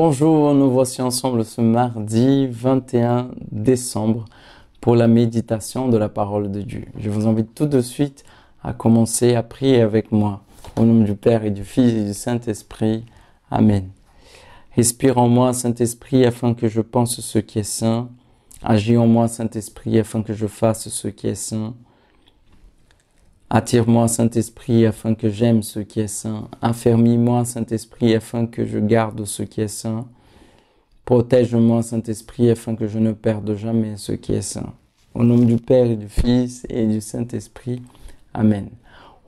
Bonjour, nous voici ensemble ce mardi 21 décembre pour la méditation de la parole de Dieu. Je vous invite tout de suite à commencer à prier avec moi. Au nom du Père et du Fils et du Saint-Esprit. Amen. Respire en moi, Saint-Esprit, afin que je pense ce qui est saint. Agis en moi, Saint-Esprit, afin que je fasse ce qui est saint. Attire-moi, Saint-Esprit, afin que j'aime ce qui est saint. Affermis-moi, Saint-Esprit, afin que je garde ce qui est saint. Protège-moi, Saint-Esprit, afin que je ne perde jamais ce qui est saint. Au nom du Père et du Fils et du Saint-Esprit. Amen.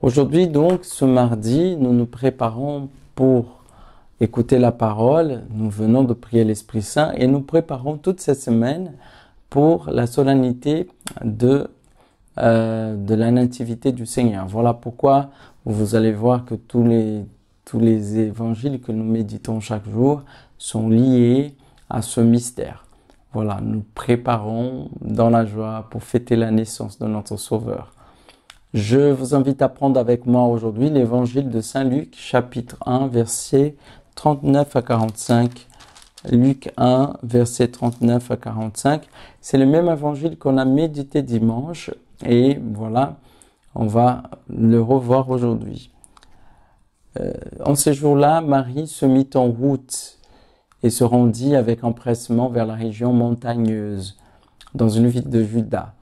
Aujourd'hui, donc, ce mardi, nous nous préparons pour écouter la parole. Nous venons de prier l'Esprit Saint et nous préparons toute cette semaine pour la solennité de euh, de la nativité du Seigneur. Voilà pourquoi vous allez voir que tous les, tous les évangiles que nous méditons chaque jour sont liés à ce mystère. Voilà, nous préparons dans la joie pour fêter la naissance de notre Sauveur. Je vous invite à prendre avec moi aujourd'hui l'évangile de Saint Luc, chapitre 1, versets 39 à 45. Luc 1, versets 39 à 45. C'est le même évangile qu'on a médité dimanche et voilà, on va le revoir aujourd'hui. Euh, en ces jours-là, Marie se mit en route et se rendit avec empressement vers la région montagneuse, dans une ville de Juda,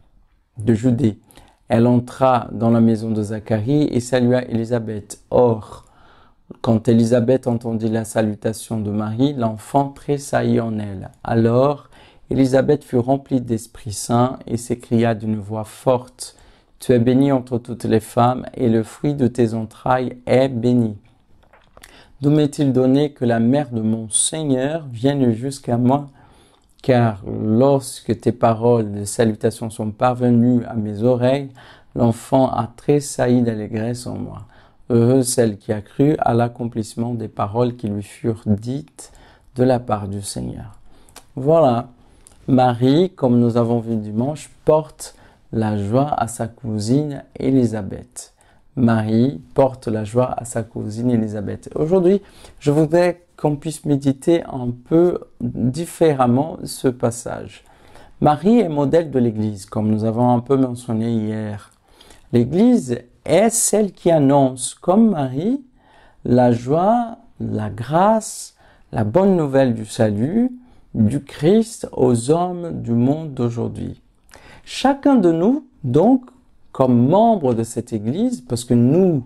de Judée. Elle entra dans la maison de Zacharie et salua Élisabeth. Or, quand Élisabeth entendit la salutation de Marie, l'enfant tressaillit en elle. Alors, Élisabeth fut remplie d'Esprit Saint et s'écria d'une voix forte, Tu es bénie entre toutes les femmes, et le fruit de tes entrailles est béni. D'où m'est-il donné que la mère de mon Seigneur vienne jusqu'à moi Car lorsque tes paroles de salutation sont parvenues à mes oreilles, l'enfant a tressailli d'allégresse en moi. Heureuse celle qui a cru à l'accomplissement des paroles qui lui furent dites de la part du Seigneur. Voilà, Marie, comme nous avons vu dimanche, porte la joie à sa cousine Élisabeth. Marie porte la joie à sa cousine Élisabeth. Aujourd'hui, je voudrais qu'on puisse méditer un peu différemment ce passage. Marie est modèle de l'Église, comme nous avons un peu mentionné hier. L'Église est celle qui annonce, comme Marie, la joie, la grâce, la bonne nouvelle du salut du Christ aux hommes du monde d'aujourd'hui. Chacun de nous, donc, comme membre de cette Église, parce que nous,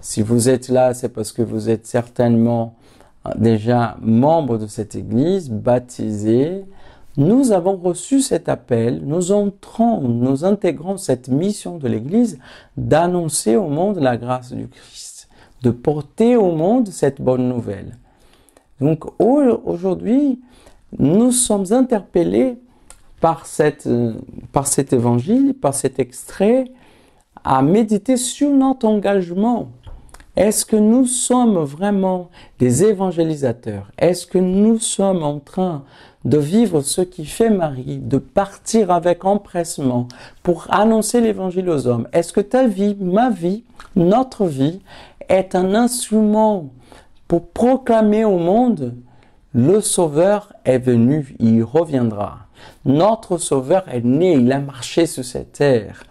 si vous êtes là, c'est parce que vous êtes certainement euh, déjà membre de cette Église, baptisé, nous avons reçu cet appel, nous entrons, nous intégrons cette mission de l'Église d'annoncer au monde la grâce du Christ, de porter au monde cette bonne nouvelle. Donc aujourd'hui, nous sommes interpellés par, cette, cet évangile, par cet extrait, à méditer sur notre engagement. Est-ce que nous sommes vraiment des évangélisateurs Est-ce que nous sommes en train de vivre ce qui fait Marie, de partir avec empressement pour annoncer l'évangile aux hommes Est-ce que ta vie, ma vie, notre vie est un instrument pour proclamer au monde le Sauveur est venu, il reviendra. Notre Sauveur est né, il a marché sur cette terre.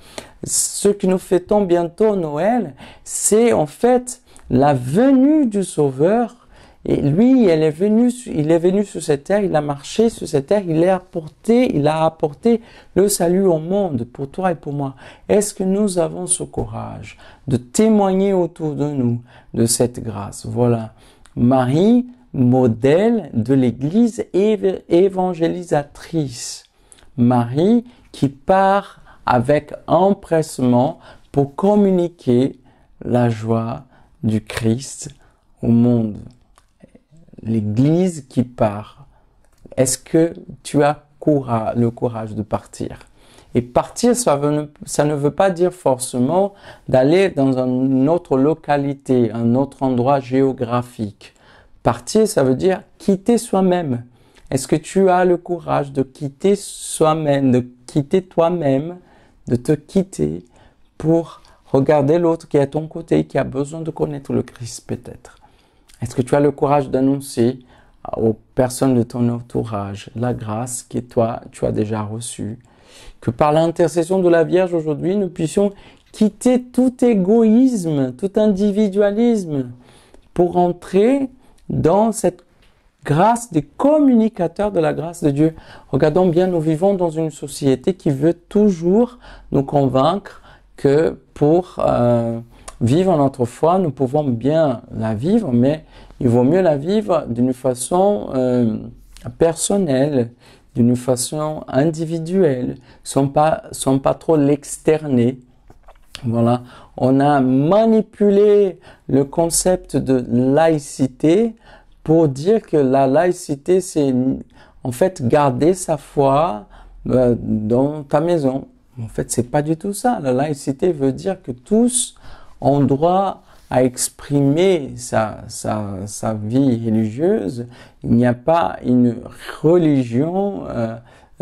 Ce que nous fêtons bientôt Noël, c'est en fait la venue du Sauveur. Et lui, il est venu, il est venu sur cette terre, il a marché sur cette terre, il a apporté, il a apporté le salut au monde pour toi et pour moi. Est-ce que nous avons ce courage de témoigner autour de nous de cette grâce? Voilà. Marie, modèle de l'Église évangélisatrice. Marie qui part avec empressement pour communiquer la joie du Christ au monde. L'Église qui part. Est-ce que tu as le courage de partir Et partir, ça ne veut pas dire forcément d'aller dans une autre localité, un autre endroit géographique. Partir, ça veut dire quitter soi-même. Est-ce que tu as le courage de quitter soi-même, de quitter toi-même, de te quitter pour regarder l'autre qui est à ton côté, qui a besoin de connaître le Christ peut-être Est-ce que tu as le courage d'annoncer aux personnes de ton entourage la grâce que toi tu as déjà reçue Que par l'intercession de la Vierge aujourd'hui, nous puissions quitter tout égoïsme, tout individualisme pour entrer dans cette grâce des communicateurs de la grâce de Dieu. Regardons bien, nous vivons dans une société qui veut toujours nous convaincre que pour euh, vivre notre foi, nous pouvons bien la vivre, mais il vaut mieux la vivre d'une façon euh, personnelle, d'une façon individuelle, sans pas, sans pas trop l'externer. Voilà, on a manipulé le concept de laïcité pour dire que la laïcité, c'est en fait garder sa foi euh, dans ta maison. En fait, c'est pas du tout ça. La laïcité veut dire que tous ont droit à exprimer sa, vie religieuse. Il n'y a pas une religion euh,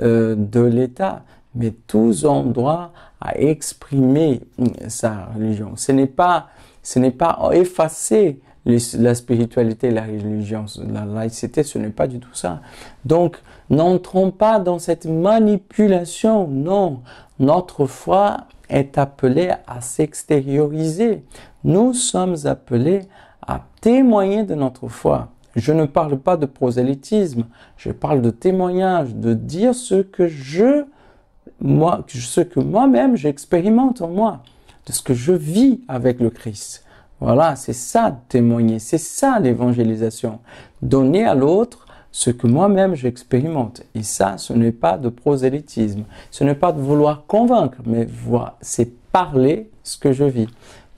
euh, de l'État mais tous ont droit à exprimer mm, sa religion. Ce n'est pas, ce n'est pas effacer la spiritualité, la religion, la laïcité, ce n'est pas du tout ça. Donc, n'entrons pas dans cette manipulation, non. Notre foi est appelée à s'extérioriser. Nous sommes appelés à témoigner de notre foi. Je ne parle pas de prosélytisme, je parle de témoignage, de dire ce que je moi, ce que moi-même j'expérimente en moi, de ce que je vis avec le Christ. Voilà, c'est ça témoigner, c'est ça l'évangélisation. Donner à l'autre ce que moi-même j'expérimente. Et ça, ce n'est pas de prosélytisme, ce n'est pas de vouloir convaincre, mais c'est parler ce que je vis.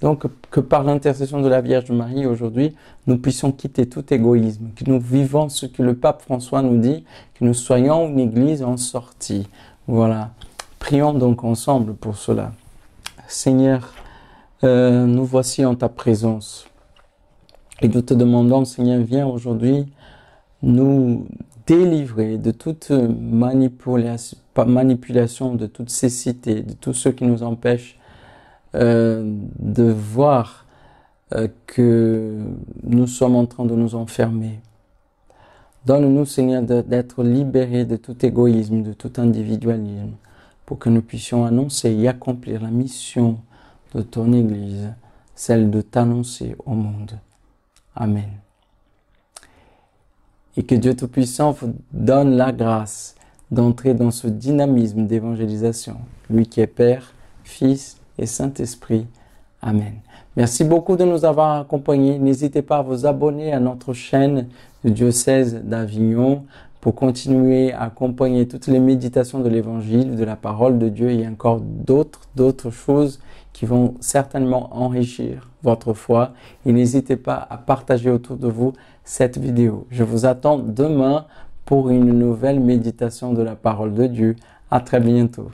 Donc, que par l'intercession de la Vierge Marie aujourd'hui, nous puissions quitter tout égoïsme, que nous vivons ce que le pape François nous dit, que nous soyons une église en sortie. Voilà. Prions donc ensemble pour cela. Seigneur, euh, nous voici en ta présence. Et nous te demandons, Seigneur, viens aujourd'hui nous délivrer de toute manipulation, de toute cécité, de tout ce qui nous empêche euh, de voir euh, que nous sommes en train de nous enfermer. Donne-nous, Seigneur, d'être libérés de tout égoïsme, de tout individualisme, pour que nous puissions annoncer et accomplir la mission de ton Église, celle de t'annoncer au monde. Amen. Et que Dieu Tout-Puissant vous donne la grâce d'entrer dans ce dynamisme d'évangélisation, lui qui est Père, Fils et Saint-Esprit. Amen. Merci beaucoup de nous avoir accompagnés. N'hésitez pas à vous abonner à notre chaîne du diocèse d'Avignon pour continuer à accompagner toutes les méditations de l'évangile, de la parole de Dieu et encore d'autres, d'autres choses qui vont certainement enrichir votre foi. Et n'hésitez pas à partager autour de vous cette vidéo. Je vous attends demain pour une nouvelle méditation de la parole de Dieu. À très bientôt.